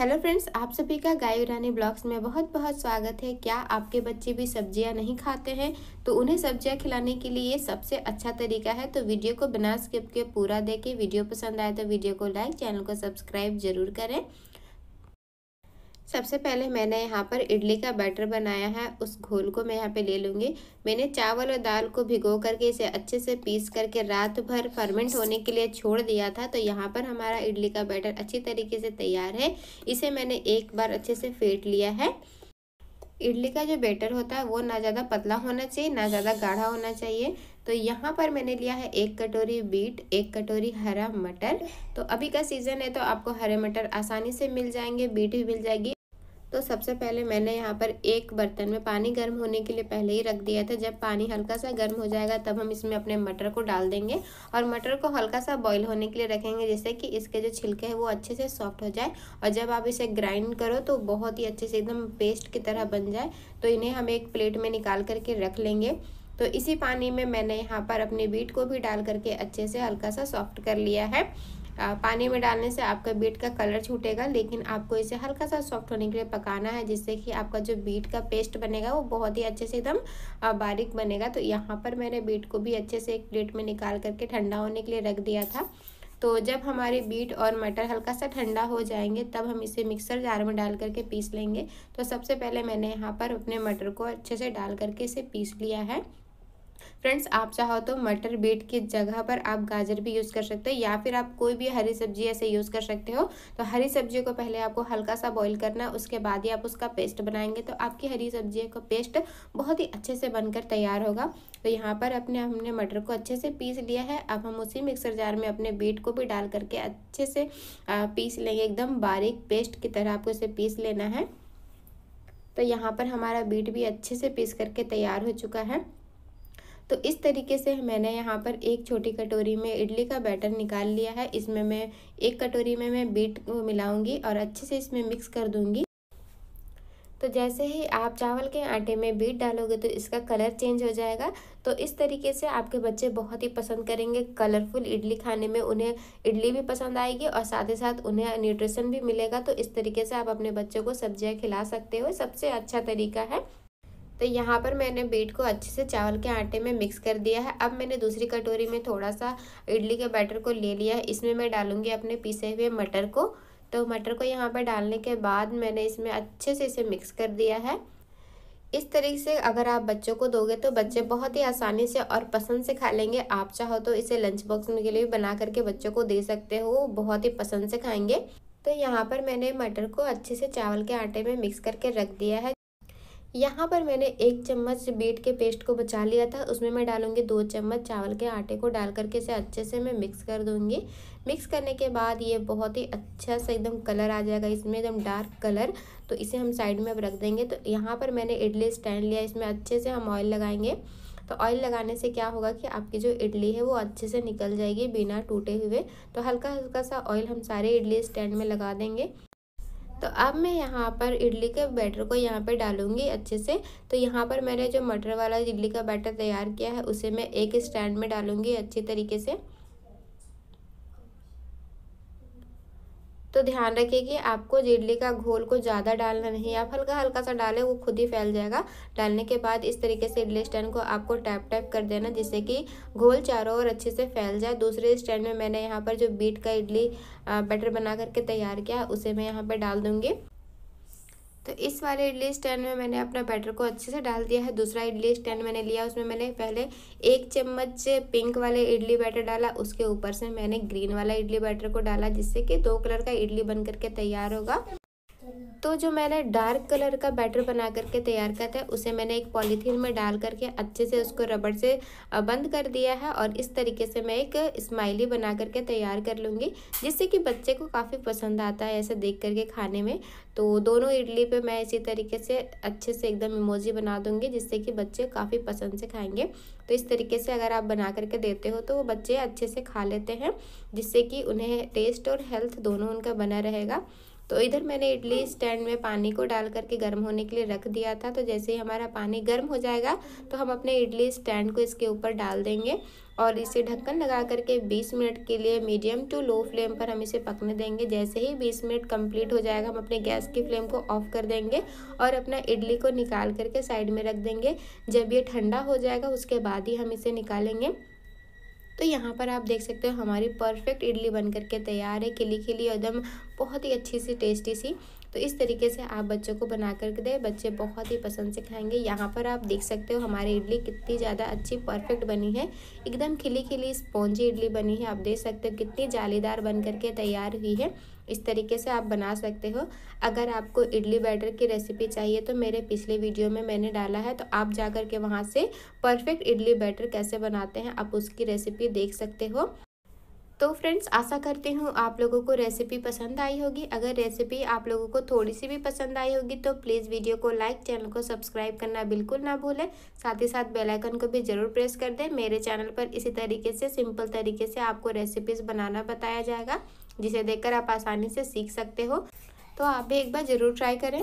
hello friends आप सभी का गाय रानी ब्लॉग्स में बहुत बहुत स्वागत है क्या आपके बच्चे भी सब्जियां नहीं खाते हैं तो उन्हें सब्जियां खिलाने के लिए सबसे अच्छा तरीका है तो वीडियो को बिना स्किप के पूरा देखें वीडियो पसंद आए तो वीडियो को लाइक चैनल को सब्सक्राइब जरूर करें सबसे पहले मैंने यहाँ पर इडली का बैटर बनाया है उस घोल को मैं यहाँ पे ले लूँगी मैंने चावल और दाल को भिगो करके इसे अच्छे से पीस करके रात भर फर्मेंट होने के लिए छोड़ दिया था तो यहाँ पर हमारा इडली का बैटर अच्छी तरीके से तैयार है इसे मैंने एक बार अच्छे से फेंट लिया है इडली का जो बैटर होता है वो ना ज़्यादा पतला होना चाहिए ना ज़्यादा गाढ़ा होना चाहिए तो यहाँ पर मैंने लिया है एक कटोरी बीट एक कटोरी हरा मटर तो अभी का सीज़न है तो आपको हरे मटर आसानी से मिल जाएंगे बीट भी मिल जाएगी तो सबसे पहले मैंने यहाँ पर एक बर्तन में पानी गर्म होने के लिए पहले ही रख दिया था जब पानी हल्का सा गर्म हो जाएगा तब हम इसमें अपने मटर को डाल देंगे और मटर को हल्का सा बॉईल होने के लिए रखेंगे जिससे कि इसके जो छिलके हैं वो अच्छे से सॉफ्ट हो जाए और जब आप इसे ग्राइंड करो तो बहुत ही अच्छे से एकदम पेस्ट की तरह बन जाए तो इन्हें हम एक प्लेट में निकाल करके रख लेंगे तो इसी पानी में मैंने यहाँ पर अपने बीट को भी डाल करके अच्छे से हल्का सा सॉफ्ट कर लिया है पानी में डालने से आपका बीट का कलर छूटेगा लेकिन आपको इसे हल्का सा सॉफ्ट होने के लिए पकाना है जिससे कि आपका जो बीट का पेस्ट बनेगा वो बहुत ही अच्छे से एकदम बारीक बनेगा तो यहाँ पर मैंने बीट को भी अच्छे से एक प्लेट में निकाल करके ठंडा होने के लिए रख दिया था तो जब हमारे बीट और मटर हल्का सा ठंडा हो जाएंगे तब हम इसे मिक्सर जार में डाल करके पीस लेंगे तो सबसे पहले मैंने यहाँ पर अपने मटर को अच्छे से डाल करके इसे पीस लिया है फ्रेंड्स आप चाहो तो मटर बीट की जगह पर आप गाजर भी यूज़ कर सकते हो या फिर आप कोई भी हरी सब्जी ऐसे यूज़ कर सकते हो तो हरी सब्जी को पहले आपको हल्का सा बॉईल करना है उसके बाद ही आप उसका पेस्ट बनाएंगे तो आपकी हरी सब्जी का पेस्ट बहुत ही अच्छे से बनकर तैयार होगा तो यहाँ पर अपने हमने मटर को अच्छे से पीस लिया है अब हम उसी मिक्सर जार में अपने बीट को भी डाल करके अच्छे से पीस लेंगे एकदम बारीक पेस्ट की तरह आपको इसे पीस लेना है तो यहाँ पर हमारा बीट भी अच्छे से पीस करके तैयार हो चुका है तो इस तरीके से मैंने यहाँ पर एक छोटी कटोरी में इडली का बैटर निकाल लिया है इसमें मैं एक कटोरी में मैं बीट मिलाऊंगी और अच्छे से इसमें मिक्स कर दूंगी तो जैसे ही आप चावल के आटे में बीट डालोगे तो इसका कलर चेंज हो जाएगा तो इस तरीके से आपके बच्चे बहुत ही पसंद करेंगे कलरफुल इडली खाने में उन्हें इडली भी पसंद आएगी और साथ ही साथ उन्हें न्यूट्रिशन भी मिलेगा तो इस तरीके से आप अपने बच्चों को सब्जियाँ खिला सकते हो सबसे अच्छा तरीका है तो यहाँ पर मैंने बीट को अच्छे से चावल के आटे में मिक्स कर दिया है अब मैंने दूसरी कटोरी में थोड़ा सा इडली के बैटर को ले लिया है इसमें मैं डालूँगी अपने पीसे हुए मटर को तो मटर को यहाँ पर डालने के बाद मैंने इसमें अच्छे से इसे मिक्स कर दिया है इस तरीके से अगर आप बच्चों को दोगे तो बच्चे बहुत ही आसानी से और पसंद से खा लेंगे आप चाहो तो इसे लंच बॉक्स के लिए भी बना करके बच्चों को दे सकते हो बहुत ही पसंद से खाएंगे तो यहाँ पर मैंने मटर को अच्छे से चावल के आटे में मिक्स करके रख दिया है यहाँ पर मैंने एक चम्मच बीट के पेस्ट को बचा लिया था उसमें मैं डालूँगी दो चम्मच चावल के आटे को डाल करके इसे अच्छे से मैं मिक्स कर दूँगी मिक्स करने के बाद ये बहुत ही अच्छा सा एकदम कलर आ जाएगा इसमें एकदम डार्क कलर तो इसे हम साइड में अब रख देंगे तो यहाँ पर मैंने इडली स्टैंड लिया इसमें अच्छे से हम ऑयल लगाएंगे तो ऑयल लगाने से क्या होगा कि आपकी जो इडली है वो अच्छे से निकल जाएगी बिना टूटे हुए तो हल्का हल्का सा ऑयल हम सारे इडली स्टैंड में लगा देंगे तो अब मैं यहाँ पर इडली के बैटर को यहाँ पर डालूँगी अच्छे से तो यहाँ पर मैंने जो मटर वाला इडली का बैटर तैयार किया है उसे मैं एक स्टैंड में डालूँगी अच्छे तरीके से तो ध्यान रखिए कि आपको जिडली का घोल को ज़्यादा डालना नहीं आप हल्का हल्का सा डालें वो खुद ही फैल जाएगा डालने के बाद इस तरीके से इडली स्टैंड को आपको टैप टैप कर देना जिससे कि घोल चारों ओर अच्छे से फैल जाए दूसरे स्टैंड में मैंने यहाँ पर जो बीट का इडली बैटर बना करके तैयार किया उसे मैं यहाँ पर डाल दूँगी तो इस वाले इडली स्टैंड में मैंने अपना बैटर को अच्छे से डाल दिया है दूसरा इडली स्टैंड मैंने लिया उसमें मैंने पहले एक चम्मच पिंक वाले इडली बैटर डाला उसके ऊपर से मैंने ग्रीन वाला इडली बैटर को डाला जिससे कि दो कलर का इडली बन करके तैयार होगा तो जो मैंने डार्क कलर का बैटर बना करके तैयार किया था उसे मैंने एक पॉलीथीन में डाल करके अच्छे से उसको रबड़ से बंद कर दिया है और इस तरीके से मैं एक स्माइली बना करके तैयार कर लूँगी जिससे कि बच्चे को काफ़ी पसंद आता है ऐसे देख करके खाने में तो दोनों इडली पे मैं इसी तरीके से अच्छे से एकदम इमोजी बना दूँगी जिससे कि बच्चे काफ़ी पसंद से खाएँगे तो इस तरीके से अगर आप बना करके देते हो तो वो बच्चे अच्छे से खा लेते हैं जिससे कि उन्हें टेस्ट और हेल्थ दोनों उनका बना रहेगा तो इधर मैंने इडली स्टैंड में पानी को डाल करके गर्म होने के लिए रख दिया था तो जैसे ही हमारा पानी गर्म हो जाएगा तो हम अपने इडली स्टैंड को इसके ऊपर डाल देंगे और इसे ढक्कन लगा करके 20 मिनट के लिए मीडियम टू लो फ्लेम पर हम इसे पकने देंगे जैसे ही 20 मिनट कंप्लीट हो जाएगा हम अपने गैस की फ्लेम को ऑफ कर देंगे और अपना इडली को निकाल करके साइड में रख देंगे जब ये ठंडा हो जाएगा उसके बाद ही हम इसे निकालेंगे तो यहाँ पर आप देख सकते हो हमारी परफेक्ट इडली बन करके तैयार है खिली खिली एकदम बहुत ही अच्छी सी टेस्टी सी तो इस तरीके से आप बच्चों को बना करके दें बच्चे बहुत ही पसंद से खाएंगे यहाँ पर आप देख सकते हो हमारी इडली कितनी ज़्यादा अच्छी परफेक्ट बनी है एकदम खिली खिली स्पॉन्जी इडली बनी है आप देख सकते हो कितनी जालीदार बन करके तैयार हुई है इस तरीके से आप बना सकते हो अगर आपको इडली बैटर की रेसिपी चाहिए तो मेरे पिछले वीडियो में मैंने डाला है तो आप जा कर के वहाँ से परफेक्ट इडली बैटर कैसे बनाते हैं आप उसकी रेसिपी देख सकते हो तो फ्रेंड्स आशा करती हूँ आप लोगों को रेसिपी पसंद आई होगी अगर रेसिपी आप लोगों को थोड़ी सी भी पसंद आई होगी तो प्लीज़ वीडियो को लाइक चैनल को सब्सक्राइब करना बिल्कुल ना भूलें साथ ही साथ बेल आइकन को भी ज़रूर प्रेस कर दें मेरे चैनल पर इसी तरीके से सिंपल तरीके से आपको रेसिपीज़ बनाना बताया जाएगा जिसे देखकर आप आसानी से सीख सकते हो तो आप भी एक बार ज़रूर ट्राई करें